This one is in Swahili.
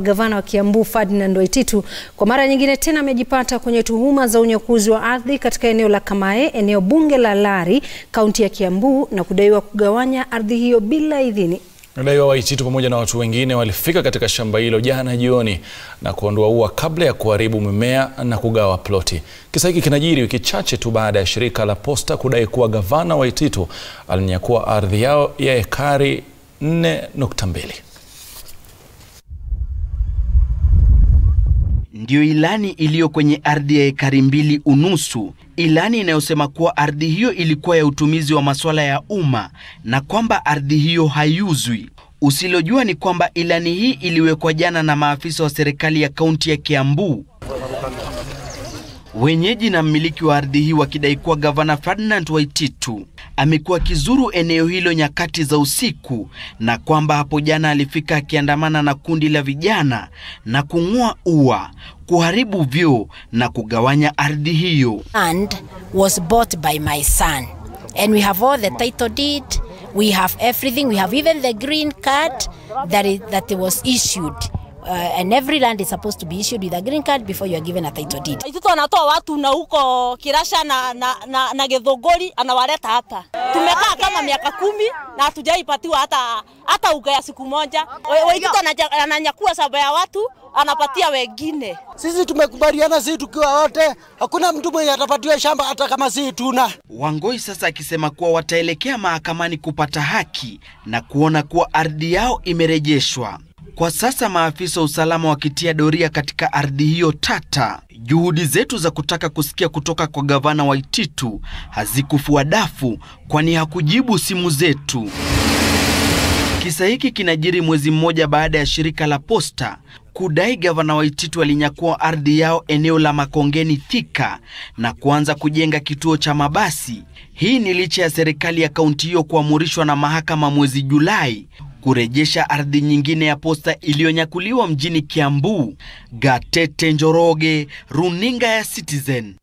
Gavana wa Kiambu Ferdinand Waititu kwa mara nyingine tena amejipata kwenye tuhuma za unyakuzi wa ardhi katika eneo la Kamae, eneo bunge la Lari, kaunti ya Kiambu na kudaiwa kugawanya ardhi hiyo bila idhini. Mdaiwa Waititu pamoja na watu wengine walifika katika shamba hilo jana jioni na kuondoa ua kabla ya kuharibu mimea na kugawa ploti. Kisa hiki kinajiri wiki chache tu baada ya shirika la posta kudai kuwa gavana Waititu alinyakua ardhi yao ya ekari 4.2. ndiyo ilani iliyo kwenye ardhi ya ekari mbili unusu, ilani inayosema kuwa ardhi hiyo ilikuwa ya utumizi wa masuala ya umma na kwamba ardhi hiyo haiuzwi. Usilojua ni kwamba ilani hii iliwekwa jana na maafisa wa serikali ya kaunti ya Kiambu Wenyeji na mmiliki wa ardhi hii wakidai kuwa gavana Ferdinand Waititu amekuwa akizuru eneo hilo nyakati za usiku na kwamba hapo jana alifika akiandamana na kundi la vijana na kung'oa ua, kuharibu vyoo na kugawanya ardhi hiyo. And was bought by my son and we have all the title deed we have everything we have even the green card that, it, that it was issued uh, and every land is supposed to be issued with a green card before you are given a title deed. Sisi wanatoa watu na huko Kirasha na, na, na, na Githunguri anawaleta hapa. Tumekaa kama miaka kumi na hatujaipatiwa hata hata uga ya siku moja. Waitito ananyakua saba ya watu anapatia wengine. Sisi tumekubaliana sisi tukiwa wote, hakuna mtu mwenye atapatiwa shamba hata kama sisi tuna. Wangoi sasa akisema kuwa wataelekea mahakamani kupata haki na kuona kuwa ardhi yao imerejeshwa. Kwa sasa maafisa wa usalama wakitia doria katika ardhi hiyo tata. Juhudi zetu za kutaka kusikia kutoka kwa gavana Waititu hazikufua dafu, kwani hakujibu simu zetu. Kisa hiki kinajiri mwezi mmoja baada ya shirika la posta kudai gavana Waititu alinyakua ardhi yao eneo la Makongeni Thika na kuanza kujenga kituo cha mabasi. Hii ni licha ya serikali ya kaunti hiyo kuamurishwa na mahakama mwezi Julai kurejesha ardhi nyingine ya posta iliyonyakuliwa mjini Kiambu. Gatete Njoroge, runinga ya Citizen.